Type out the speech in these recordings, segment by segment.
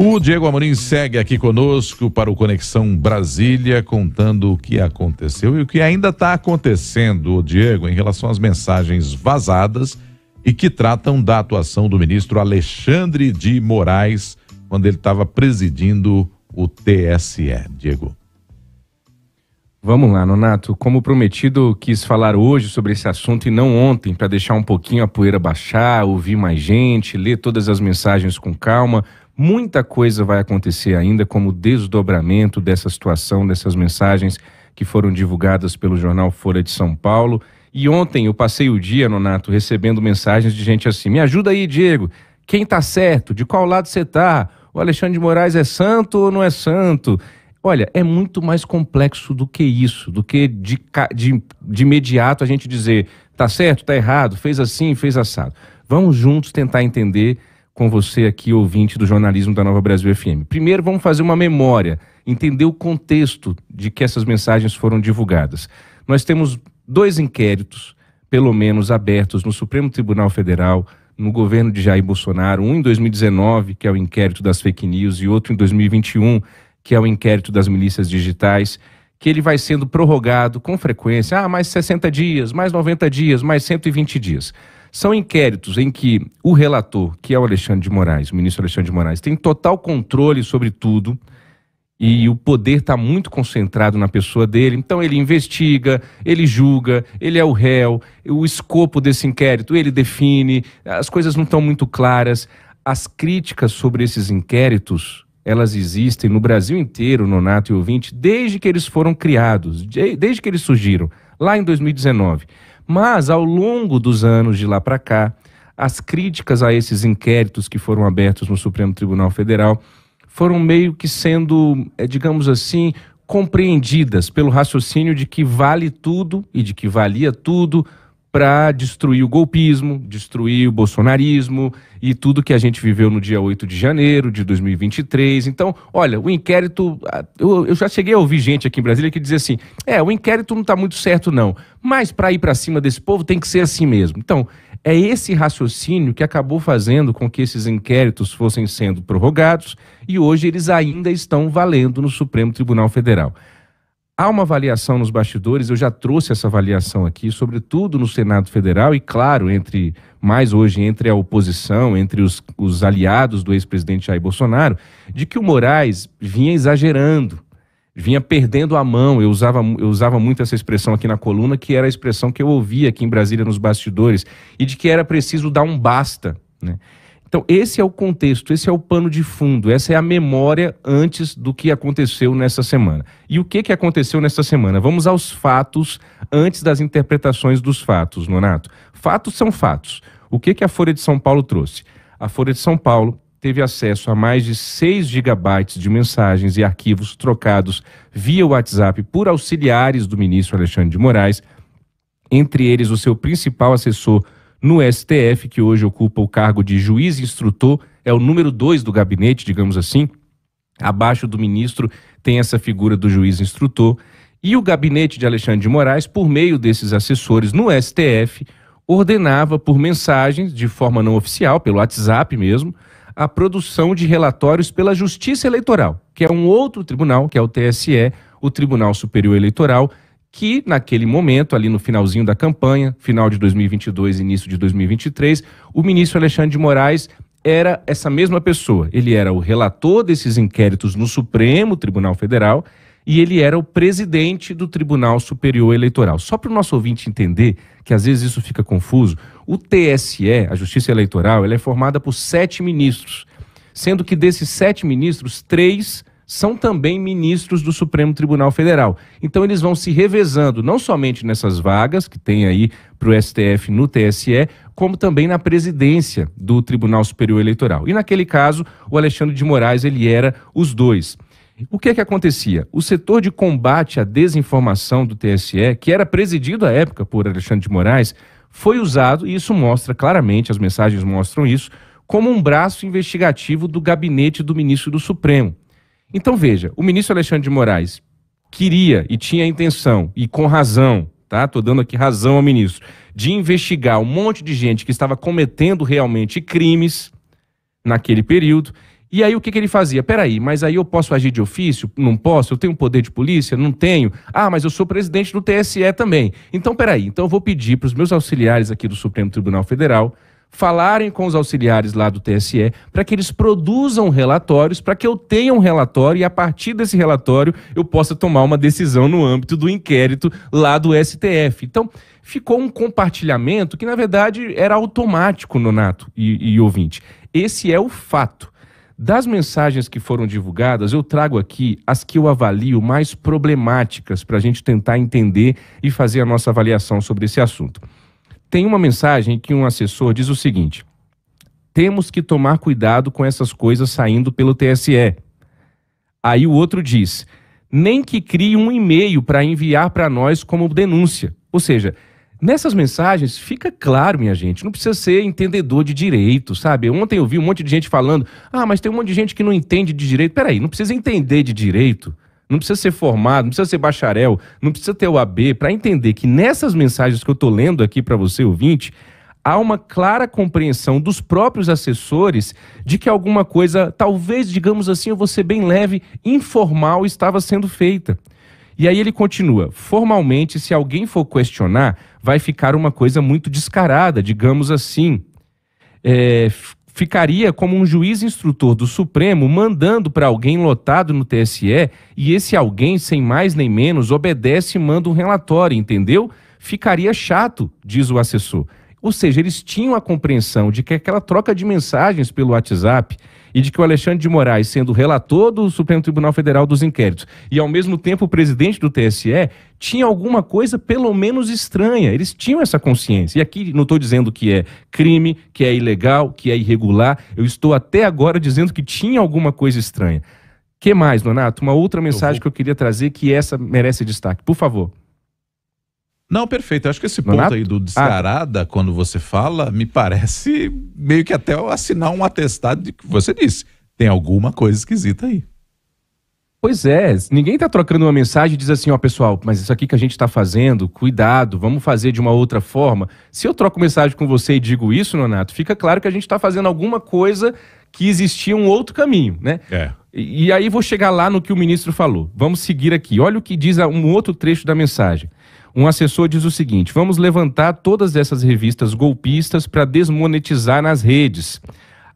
O Diego Amorim segue aqui conosco para o Conexão Brasília, contando o que aconteceu e o que ainda está acontecendo, Diego, em relação às mensagens vazadas e que tratam da atuação do ministro Alexandre de Moraes quando ele estava presidindo o TSE. Diego. Vamos lá, Nonato. Como prometido, quis falar hoje sobre esse assunto e não ontem, para deixar um pouquinho a poeira baixar, ouvir mais gente, ler todas as mensagens com calma, Muita coisa vai acontecer ainda como desdobramento dessa situação, dessas mensagens que foram divulgadas pelo jornal Folha de São Paulo. E ontem eu passei o dia, Nonato, recebendo mensagens de gente assim: me ajuda aí, Diego. Quem tá certo? De qual lado você tá? O Alexandre de Moraes é santo ou não é santo? Olha, é muito mais complexo do que isso, do que de, de, de imediato a gente dizer tá certo, tá errado, fez assim, fez assado. Vamos juntos tentar entender com você aqui, ouvinte do jornalismo da Nova Brasil FM. Primeiro, vamos fazer uma memória, entender o contexto de que essas mensagens foram divulgadas. Nós temos dois inquéritos, pelo menos, abertos no Supremo Tribunal Federal, no governo de Jair Bolsonaro, um em 2019, que é o inquérito das fake news, e outro em 2021, que é o inquérito das milícias digitais, que ele vai sendo prorrogado com frequência, ah, mais 60 dias, mais 90 dias, mais 120 dias. São inquéritos em que o relator, que é o Alexandre de Moraes, o ministro Alexandre de Moraes, tem total controle sobre tudo e o poder está muito concentrado na pessoa dele. Então ele investiga, ele julga, ele é o réu, o escopo desse inquérito ele define, as coisas não estão muito claras. As críticas sobre esses inquéritos elas existem no Brasil inteiro, Nonato e ouvinte, desde que eles foram criados, desde que eles surgiram, lá em 2019. Mas, ao longo dos anos de lá para cá, as críticas a esses inquéritos que foram abertos no Supremo Tribunal Federal foram meio que sendo, eh, digamos assim, compreendidas pelo raciocínio de que vale tudo e de que valia tudo para destruir o golpismo, destruir o bolsonarismo e tudo que a gente viveu no dia 8 de janeiro de 2023. Então, olha, o inquérito. Eu, eu já cheguei a ouvir gente aqui em Brasília que dizia assim: é, o inquérito não está muito certo, não. Mas para ir para cima desse povo tem que ser assim mesmo. Então, é esse raciocínio que acabou fazendo com que esses inquéritos fossem sendo prorrogados e hoje eles ainda estão valendo no Supremo Tribunal Federal. Há uma avaliação nos bastidores, eu já trouxe essa avaliação aqui, sobretudo no Senado Federal e, claro, entre mais hoje entre a oposição, entre os, os aliados do ex-presidente Jair Bolsonaro, de que o Moraes vinha exagerando, vinha perdendo a mão. Eu usava, eu usava muito essa expressão aqui na coluna, que era a expressão que eu ouvia aqui em Brasília nos bastidores, e de que era preciso dar um basta. Né? Então, esse é o contexto, esse é o pano de fundo, essa é a memória antes do que aconteceu nessa semana. E o que, que aconteceu nessa semana? Vamos aos fatos antes das interpretações dos fatos, Nonato. Fatos são fatos. O que, que a Folha de São Paulo trouxe? A Folha de São Paulo teve acesso a mais de 6 gigabytes de mensagens e arquivos trocados via WhatsApp por auxiliares do ministro Alexandre de Moraes, entre eles o seu principal assessor, no STF, que hoje ocupa o cargo de juiz instrutor, é o número dois do gabinete, digamos assim. Abaixo do ministro tem essa figura do juiz instrutor. E o gabinete de Alexandre de Moraes, por meio desses assessores no STF, ordenava por mensagens, de forma não oficial, pelo WhatsApp mesmo, a produção de relatórios pela Justiça Eleitoral, que é um outro tribunal, que é o TSE, o Tribunal Superior Eleitoral, que naquele momento, ali no finalzinho da campanha, final de 2022, início de 2023, o ministro Alexandre de Moraes era essa mesma pessoa. Ele era o relator desses inquéritos no Supremo Tribunal Federal e ele era o presidente do Tribunal Superior Eleitoral. Só para o nosso ouvinte entender, que às vezes isso fica confuso, o TSE, a Justiça Eleitoral, ela é formada por sete ministros, sendo que desses sete ministros, três são também ministros do Supremo Tribunal Federal. Então, eles vão se revezando, não somente nessas vagas que tem aí para o STF no TSE, como também na presidência do Tribunal Superior Eleitoral. E naquele caso, o Alexandre de Moraes, ele era os dois. O que é que acontecia? O setor de combate à desinformação do TSE, que era presidido à época por Alexandre de Moraes, foi usado, e isso mostra claramente, as mensagens mostram isso, como um braço investigativo do gabinete do ministro do Supremo. Então veja, o ministro Alexandre de Moraes queria e tinha a intenção, e com razão, tá? Estou dando aqui razão ao ministro, de investigar um monte de gente que estava cometendo realmente crimes naquele período. E aí o que, que ele fazia? Peraí, mas aí eu posso agir de ofício? Não posso? Eu tenho poder de polícia? Não tenho. Ah, mas eu sou presidente do TSE também. Então, peraí, então eu vou pedir para os meus auxiliares aqui do Supremo Tribunal Federal falarem com os auxiliares lá do TSE para que eles produzam relatórios, para que eu tenha um relatório e a partir desse relatório eu possa tomar uma decisão no âmbito do inquérito lá do STF. Então, ficou um compartilhamento que na verdade era automático, Nonato e, e ouvinte. Esse é o fato. Das mensagens que foram divulgadas, eu trago aqui as que eu avalio mais problemáticas para a gente tentar entender e fazer a nossa avaliação sobre esse assunto. Tem uma mensagem que um assessor diz o seguinte: temos que tomar cuidado com essas coisas saindo pelo TSE. Aí o outro diz: nem que crie um e-mail para enviar para nós como denúncia. Ou seja, nessas mensagens fica claro, minha gente, não precisa ser entendedor de direito, sabe? Ontem eu vi um monte de gente falando: ah, mas tem um monte de gente que não entende de direito. Peraí, não precisa entender de direito não precisa ser formado, não precisa ser bacharel, não precisa ter o AB para entender que nessas mensagens que eu estou lendo aqui para você, ouvinte, há uma clara compreensão dos próprios assessores de que alguma coisa, talvez, digamos assim, eu vou ser bem leve, informal, estava sendo feita. E aí ele continua: formalmente, se alguém for questionar, vai ficar uma coisa muito descarada, digamos assim. É, ficaria como um juiz instrutor do Supremo mandando para alguém lotado no TSE e esse alguém, sem mais nem menos, obedece e manda um relatório, entendeu? Ficaria chato, diz o assessor. Ou seja, eles tinham a compreensão de que aquela troca de mensagens pelo WhatsApp e de que o Alexandre de Moraes, sendo relator do Supremo Tribunal Federal dos inquéritos e ao mesmo tempo presidente do TSE, tinha alguma coisa pelo menos estranha. Eles tinham essa consciência. E aqui não estou dizendo que é crime, que é ilegal, que é irregular. Eu estou até agora dizendo que tinha alguma coisa estranha. que mais, Donato? Uma outra mensagem eu vou... que eu queria trazer que essa merece destaque. Por favor. Não, perfeito. Eu acho que esse é ponto Nonato? aí do ah, tá. descarada, ah. quando você fala, me parece meio que até assinar um atestado de que você disse. Tem alguma coisa esquisita aí. Pois é, ninguém está trocando uma mensagem e diz assim, ó, pessoal, mas isso aqui que a gente está fazendo, cuidado, vamos fazer de uma outra forma. Se eu troco mensagem com você e digo isso, Nonato, fica claro que a gente está fazendo alguma coisa que existia um outro caminho, né? É. e aí vou chegar lá no que o ministro falou. Vamos seguir aqui. Olha o que diz um outro trecho da mensagem. Um assessor diz o seguinte: vamos levantar todas essas revistas golpistas para desmonetizar nas redes.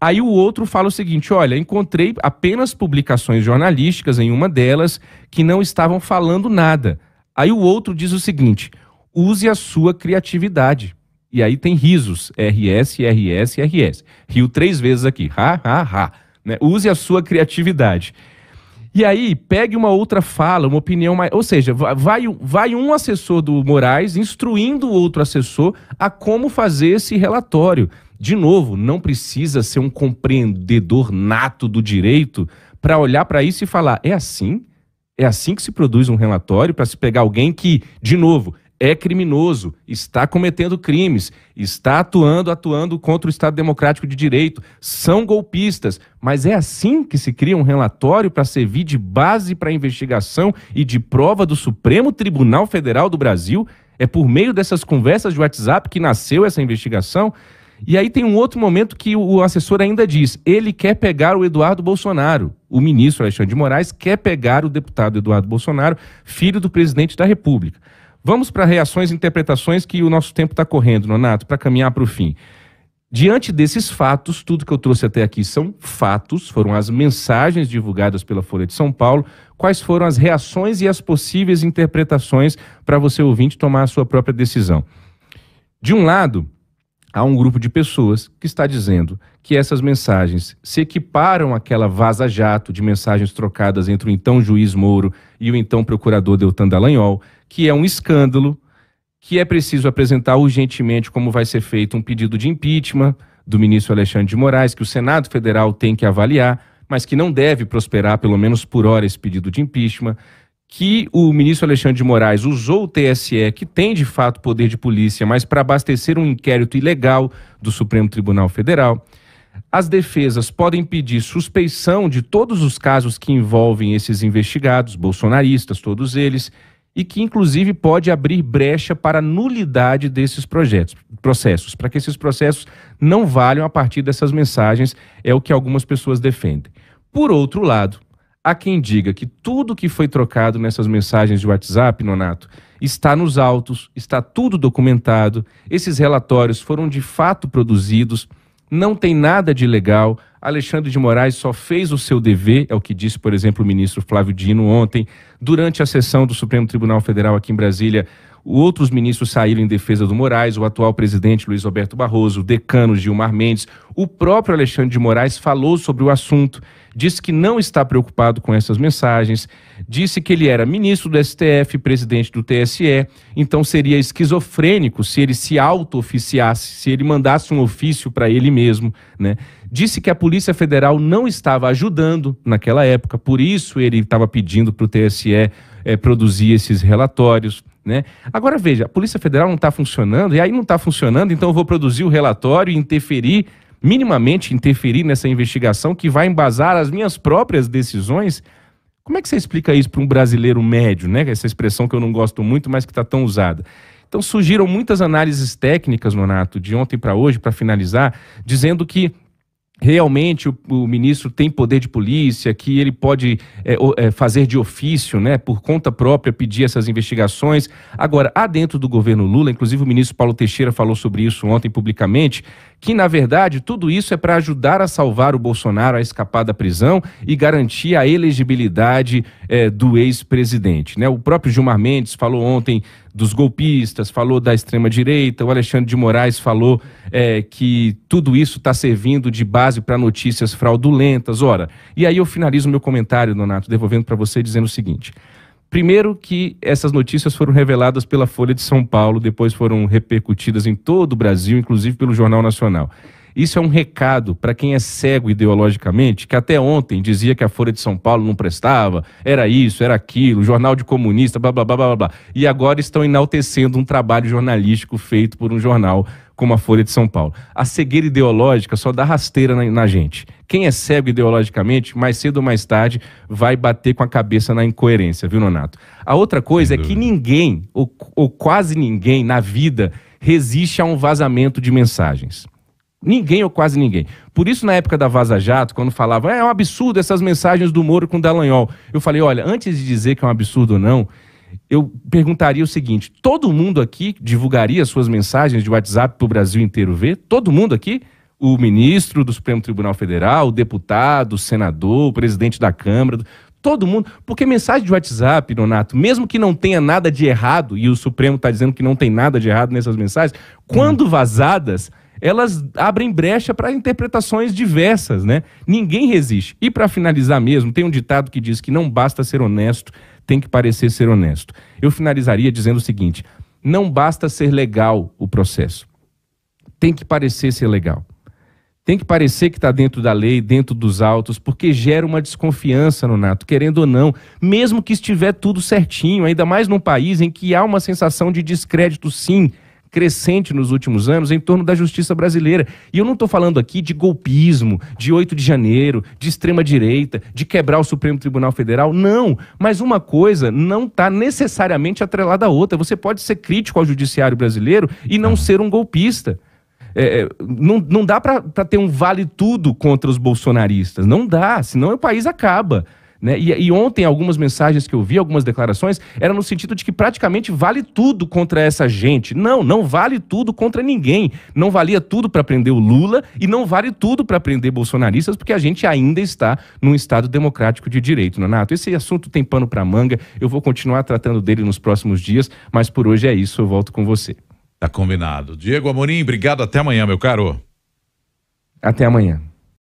Aí o outro fala o seguinte: olha, encontrei apenas publicações jornalísticas em uma delas que não estavam falando nada. Aí o outro diz o seguinte: use a sua criatividade. E aí tem risos: RS, RS, RS. Rio três vezes aqui: ha, ha, ha. Né? Use a sua criatividade. E aí, pegue uma outra fala, uma opinião mais. Ou seja, vai, vai um assessor do Moraes instruindo o outro assessor a como fazer esse relatório. De novo, não precisa ser um compreendedor nato do direito para olhar para isso e falar: é assim? É assim que se produz um relatório para se pegar alguém que, de novo, é criminoso, está cometendo crimes, está atuando, atuando contra o Estado Democrático de Direito, são golpistas. Mas é assim que se cria um relatório para servir de base para investigação e de prova do Supremo Tribunal Federal do Brasil? É por meio dessas conversas de WhatsApp que nasceu essa investigação? E aí tem um outro momento que o assessor ainda diz: ele quer pegar o Eduardo Bolsonaro. O ministro Alexandre de Moraes quer pegar o deputado Eduardo Bolsonaro, filho do presidente da República. Vamos para reações e interpretações que o nosso tempo está correndo, Nonato, para caminhar para o fim. Diante desses fatos, tudo que eu trouxe até aqui são fatos, foram as mensagens divulgadas pela Folha de São Paulo. Quais foram as reações e as possíveis interpretações para você ouvinte tomar a sua própria decisão? De um lado, há um grupo de pessoas que está dizendo que essas mensagens se equiparam àquela vaza-jato de mensagens trocadas entre o então juiz Moro e o então procurador Deltan Dallagnol, que é um escândalo, que é preciso apresentar urgentemente como vai ser feito um pedido de impeachment do ministro Alexandre de Moraes, que o Senado Federal tem que avaliar, mas que não deve prosperar, pelo menos por hora, esse pedido de impeachment, que o ministro Alexandre de Moraes usou o TSE, que tem de fato poder de polícia, mas para abastecer um inquérito ilegal do Supremo Tribunal Federal. As defesas podem pedir suspeição de todos os casos que envolvem esses investigados, bolsonaristas, todos eles, e que inclusive pode abrir brecha para a nulidade desses projetos, processos, para que esses processos não valham a partir dessas mensagens, é o que algumas pessoas defendem. Por outro lado, Há quem diga que tudo que foi trocado nessas mensagens de WhatsApp, Nonato, está nos autos, está tudo documentado, esses relatórios foram de fato produzidos, não tem nada de ilegal. Alexandre de Moraes só fez o seu dever, é o que disse, por exemplo, o ministro Flávio Dino ontem, durante a sessão do Supremo Tribunal Federal aqui em Brasília. Outros ministros saíram em defesa do Moraes, o atual presidente Luiz Roberto Barroso, o decano Gilmar Mendes. O próprio Alexandre de Moraes falou sobre o assunto, disse que não está preocupado com essas mensagens, disse que ele era ministro do STF, presidente do TSE, então seria esquizofrênico se ele se auto-oficiasse, se ele mandasse um ofício para ele mesmo, né? Disse que a Polícia Federal não estava ajudando naquela época, por isso ele estava pedindo para o TSE é, eh, produzir esses relatórios né? Agora veja, a Polícia Federal não está funcionando, e aí não está funcionando, então eu vou produzir o relatório e interferir, minimamente interferir nessa investigação que vai embasar as minhas próprias decisões. Como é que você explica isso para um brasileiro médio, né? Essa expressão que eu não gosto muito, mas que está tão usada. Então surgiram muitas análises técnicas, Nonato, de ontem para hoje, para finalizar, dizendo que realmente o, o, ministro tem poder de polícia, que ele pode é, é, fazer de ofício, né, por conta própria, pedir essas investigações. Agora, há dentro do governo Lula, inclusive o ministro Paulo Teixeira falou sobre isso ontem publicamente, que na verdade tudo isso é para ajudar a salvar o Bolsonaro a escapar da prisão e garantir a elegibilidade é, do ex-presidente. Né? O próprio Gilmar Mendes falou ontem dos golpistas, falou da extrema-direita, o Alexandre de Moraes falou é, que tudo isso está servindo de base base para notícias fraudulentas. Ora, e aí eu finalizo meu comentário, Donato, devolvendo para você dizendo o seguinte: Primeiro que essas notícias foram reveladas pela Folha de São Paulo, depois foram repercutidas em todo o Brasil, inclusive pelo Jornal Nacional. Isso é um recado para quem é cego ideologicamente, que até ontem dizia que a Folha de São Paulo não prestava, era isso, era aquilo, jornal de comunista, blá blá blá blá blá. E agora estão enaltecendo um trabalho jornalístico feito por um jornal como a Folha de São Paulo. A cegueira ideológica só dá rasteira na, na, gente. Quem é cego ideologicamente, mais cedo ou mais tarde, vai bater com a cabeça na incoerência, viu, Nonato? A outra coisa é que ninguém, ou, ou quase ninguém na vida, resiste a um vazamento de mensagens. Ninguém ou quase ninguém. Por isso, na época da Vaza Jato, quando falava, é, é um absurdo essas mensagens do Moro com o Dallagnol. Eu falei, olha, antes de dizer que é um absurdo ou não, eu perguntaria o seguinte: todo mundo aqui divulgaria suas mensagens de WhatsApp para o Brasil inteiro ver? Todo mundo aqui? O ministro do Supremo Tribunal Federal, o deputado, o senador, o presidente da Câmara, todo mundo. Porque mensagem de WhatsApp, Donato, mesmo que não tenha nada de errado, e o Supremo está dizendo que não tem nada de errado nessas mensagens, quando uhum. vazadas, elas abrem brecha para interpretações diversas, né? Ninguém resiste. E para finalizar mesmo, tem um ditado que diz que não basta ser honesto, tem que parecer ser honesto. Eu finalizaria dizendo o seguinte: não basta ser legal o processo. Tem que parecer ser legal. Tem que parecer que está dentro da lei, dentro dos autos, porque gera uma desconfiança no nato, querendo ou não, mesmo que estiver tudo certinho, ainda mais num país em que há uma sensação de descrédito, sim, crescente nos últimos anos em torno da justiça brasileira. E eu não estou falando aqui de golpismo, de 8 de janeiro, de extrema-direita, de quebrar o Supremo Tribunal Federal. Não. Mas uma coisa não está necessariamente atrelada à outra. Você pode ser crítico ao judiciário brasileiro e não ser um golpista. É, é não, não dá para ter um vale tudo contra os bolsonaristas. Não dá, senão o país acaba. Né? E, e, ontem, algumas mensagens que eu vi, algumas declarações, eram no sentido de que praticamente vale tudo contra essa gente. Não, não vale tudo contra ninguém. Não valia tudo para prender o Lula e não vale tudo para prender bolsonaristas, porque a gente ainda está num Estado democrático de direito, Nonato. É, Esse assunto tem pano para manga, eu vou continuar tratando dele nos próximos dias, mas por hoje é isso, eu volto com você. Tá combinado. Diego Amorim, obrigado, até amanhã, meu caro. Até amanhã.